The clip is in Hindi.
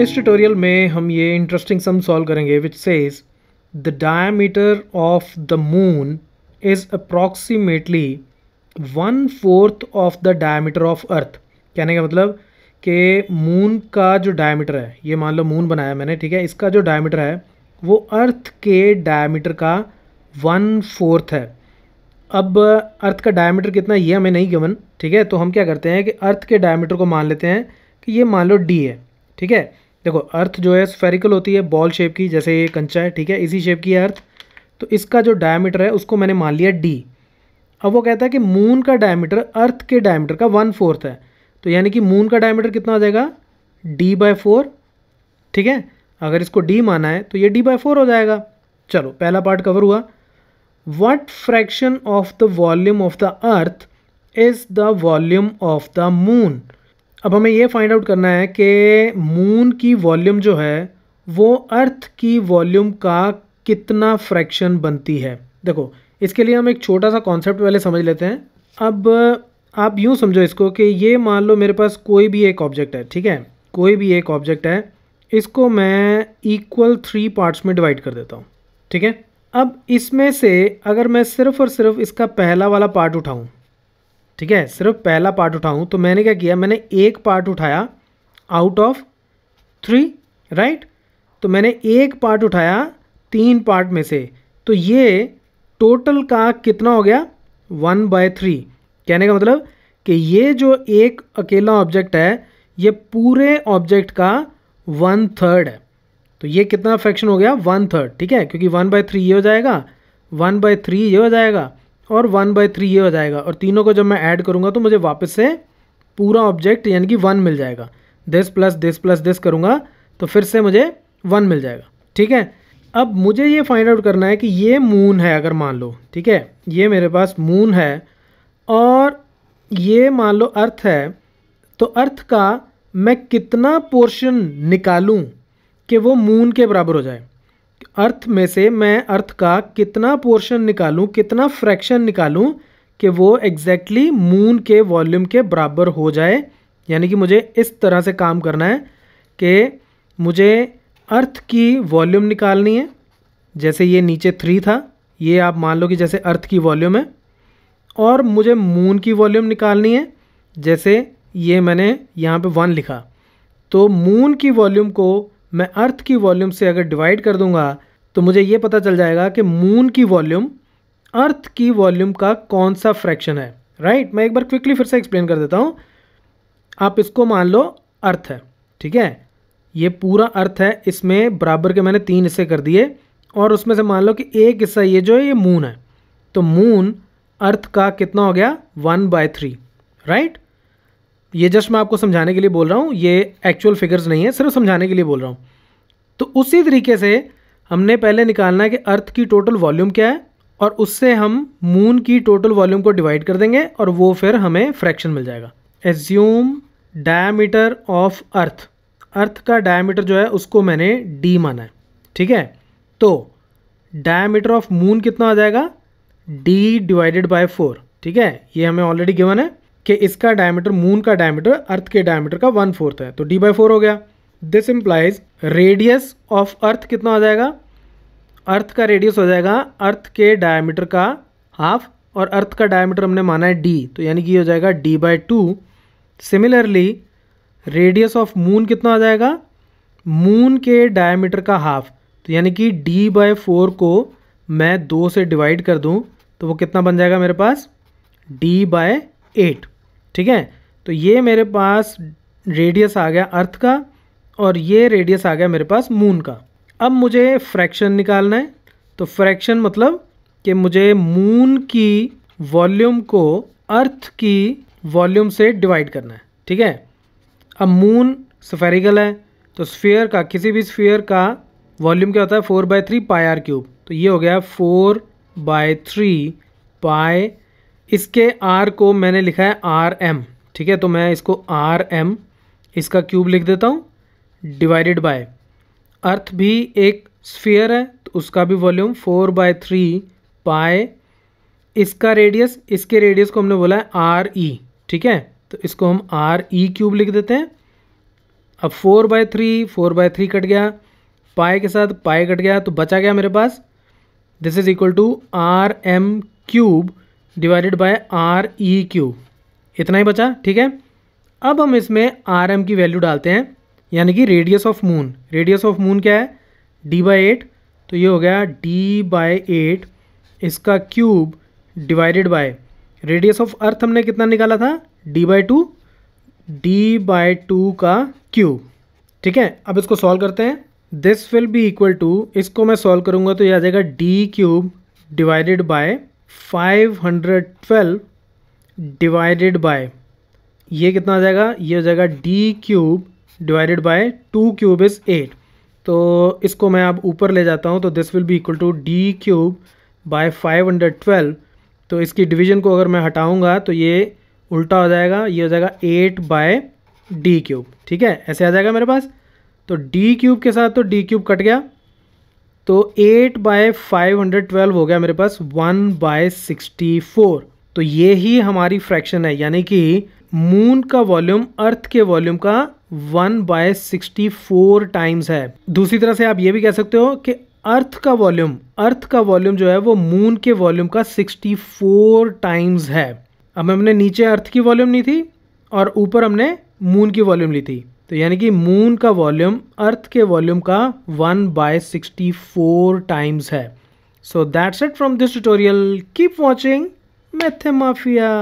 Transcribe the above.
इस ट्यूटोरियल में हम ये इंटरेस्टिंग सम सॉल्व करेंगे which says the diameter of the moon is approximately one fourth of the diameter of earth कहने का मतलब कि मून का जो डायमीटर है ये मान लो मून बनाया मैंने ठीक है इसका जो डायमीटर है वो अर्थ के डायमीटर का वन फोर्थ है अब अर्थ का डायमीटर कितना ये हमें नहीं गिवन ठीक है तो हम क्या करते हैं कि अर्थ के डायमीटर को मान लेते हैं कि ये मान लो डी है ठीक है देखो अर्थ जो है स्फेरिकल होती है बॉल शेप की जैसे ये कंचा है ठीक है इसी शेप की है अर्थ तो इसका जो डायमीटर है उसको मैंने मान लिया डी अब वो कहता है कि मून का डायमीटर अर्थ के डायमीटर का वन फोर्थ है तो यानी कि मून का डायमीटर कितना हो जाएगा डी बाय फोर ठीक है अगर इसको डी माना है तो ये डी बाय फोर हो जाएगा चलो पहला पार्ट कवर हुआ what fraction of the volume of the earth is the volume of the moon अब हमें ये फाइंड आउट करना है कि मून की वॉल्यूम जो है वो अर्थ की वॉल्यूम का कितना फ्रैक्शन बनती है देखो इसके लिए हम एक छोटा सा कॉन्सेप्ट पहले समझ लेते हैं अब आप यूँ समझो इसको कि ये मान लो मेरे पास कोई भी एक ऑब्जेक्ट है ठीक है कोई भी एक ऑब्जेक्ट है इसको मैं इक्वल थ्री पार्ट्स में डिवाइड कर देता हूँ ठीक है अब इसमें से अगर मैं सिर्फ और सिर्फ इसका पहला वाला पार्ट उठाऊँ ठीक है सिर्फ पहला पार्ट उठाऊँ तो मैंने क्या किया मैंने एक पार्ट उठाया आउट ऑफ थ्री राइट तो मैंने एक पार्ट उठाया तीन पार्ट में से तो ये टोटल का कितना हो गया वन बाय थ्री कहने का मतलब कि ये जो एक अकेला ऑब्जेक्ट है ये पूरे ऑब्जेक्ट का वन थर्ड है तो ये कितना फ्रैक्शन हो गया वन थर्ड ठीक है क्योंकि वन बाय थ्री ये हो जाएगा वन बाय थ्री ये हो जाएगा और वन बाई थ्री ये हो जाएगा और तीनों को जब मैं ऐड करूँगा तो मुझे वापस से पूरा ऑब्जेक्ट यानी कि वन मिल जाएगा this plus this plus this करूँगा तो फिर से मुझे वन मिल जाएगा ठीक है अब मुझे ये फाइंड आउट करना है कि ये मून है अगर मान लो ठीक है ये मेरे पास मून है और ये मान लो अर्थ है तो अर्थ का मैं कितना पोर्शन निकालूं कि वो मून के बराबर हो जाए अर्थ में से मैं अर्थ का कितना पोर्शन निकालूं कितना फ्रैक्शन निकालूं कि वो एग्जैक्टली exactly मून के वॉल्यूम के बराबर हो जाए यानी कि मुझे इस तरह से काम करना है कि मुझे अर्थ की वॉल्यूम निकालनी है जैसे ये नीचे थ्री था ये आप मान लो कि जैसे अर्थ की वॉल्यूम है और मुझे मून की वॉल्यूम निकालनी है जैसे ये मैंने यहाँ पे वन लिखा तो मून की वॉल्यूम को मैं अर्थ की वॉल्यूम से अगर डिवाइड कर दूंगा तो मुझे ये पता चल जाएगा कि मून की वॉल्यूम अर्थ की वॉल्यूम का कौन सा फ्रैक्शन है राइट right? मैं एक बार क्विकली फिर से एक्सप्लेन कर देता हूँ आप इसको मान लो अर्थ है ठीक है ये पूरा अर्थ है इसमें बराबर के मैंने तीन हिस्से कर दिए और उसमें से मान लो कि एक हिस्सा ये जो है ये मून है तो मून अर्थ का कितना हो गया वन बाय थ्री राइट ये जस्ट मैं आपको समझाने के लिए बोल रहा हूँ ये एक्चुअल फिगर्स नहीं है सिर्फ समझाने के लिए बोल रहा हूँ तो उसी तरीके से हमने पहले निकालना है कि अर्थ की टोटल वॉल्यूम क्या है और उससे हम मून की टोटल वॉल्यूम को डिवाइड कर देंगे और वो फिर हमें फ्रैक्शन मिल जाएगा assume diameter of earth earth का डायमीटर जो है उसको मैंने डी माना है ठीक है तो डायमीटर ऑफ मून कितना आ जाएगा डी डिवाइडेड बाय फोर ठीक है ये हमें ऑलरेडी गिवन है कि इसका डायमीटर मून का डायमीटर अर्थ के डायमीटर का वन फोर्थ है तो डी बाई फोर हो गया this implies radius of earth कितना हो जाएगा अर्थ का रेडियस हो जाएगा अर्थ के डायमीटर का हाफ और अर्थ का डायमीटर हमने माना है डी तो यानी कि ये हो जाएगा D by two similarly radius of moon कितना आ जाएगा मून के डायमीटर का हाफ तो यानी कि डी बाय फोर को मैं दो से डिवाइड कर दूं तो वो कितना बन जाएगा मेरे पास डी बाय एट ठीक है तो ये मेरे पास रेडियस आ गया अर्थ का और ये रेडियस आ गया मेरे पास मून का अब मुझे फ्रैक्शन निकालना है तो फ्रैक्शन मतलब कि मुझे मून की वॉल्यूम को अर्थ की वॉल्यूम से डिवाइड करना है ठीक है अब मून स्फेरिकल है तो स्फीयर का किसी भी स्फीयर का वॉल्यूम क्या होता है four by three pi R cube तो ये हो गया फोर बाय थ्री पाई इसके आर को मैंने लिखा है आर एम ठीक है तो मैं इसको आर एम इसका क्यूब लिख देता हूँ डिवाइडेड बाय अर्थ भी एक स्फीयर है तो उसका भी volume four by three pi इसका रेडियस इसके रेडियस को हमने बोला है आर ई ठीक है तो इसको हम आर ई क्यूब लिख देते हैं अब four by three four by three cut गया पाए के साथ पाए कट गया तो बचा गया मेरे पास this is equal to R M cube divided by R E cube इतना ही बचा ठीक है अब हम इसमें आर एम की वैल्यू डालते हैं यानी कि radius of moon radius of moon क्या है डी बाई एट तो ये हो गया डी बाई एट इसका cube divided by radius of earth हमने कितना निकाला था D by two D by two का क्यूब ठीक है अब इसको सॉल्व करते हैं this will be equal to इसको मैं सॉल्व करूँगा तो ये आ जाएगा D cube divided by 512 divided by ये कितना आ जाएगा ये हो जाएगा D cube divided by two cube is eight तो इसको मैं आप ऊपर ले जाता हूँ तो this will be equal to D cube by five hundred twelve तो इसकी डिवीजन को अगर मैं हटाऊँगा तो ये उल्टा हो जाएगा ये हो जाएगा एट बाय डी क्यूब ठीक है ऐसे आ जाएगा मेरे पास तो डी क्यूब के साथ तो डी क्यूब कट गया तो eight by five hundred twelve हो गया मेरे पास वन बाय सिक्सटी फोर तो ये ही हमारी फ्रैक्शन है यानी कि मून का वॉल्यूम अर्थ के वॉल्यूम का one by sixty four times है दूसरी तरह से आप ये भी कह सकते हो कि अर्थ का वॉल्यूम अर्थ का वॉल्यूम जो है वो मून के वॉल्यूम का सिक्सटी फोर टाइम्स है अब हमने नीचे अर्थ की वॉल्यूम ली थी और ऊपर हमने मून की वॉल्यूम ली थी तो यानी कि मून का वॉल्यूम अर्थ के वॉल्यूम का one by sixty four times है so that's it from this tutorial keep watching मैथमाफिया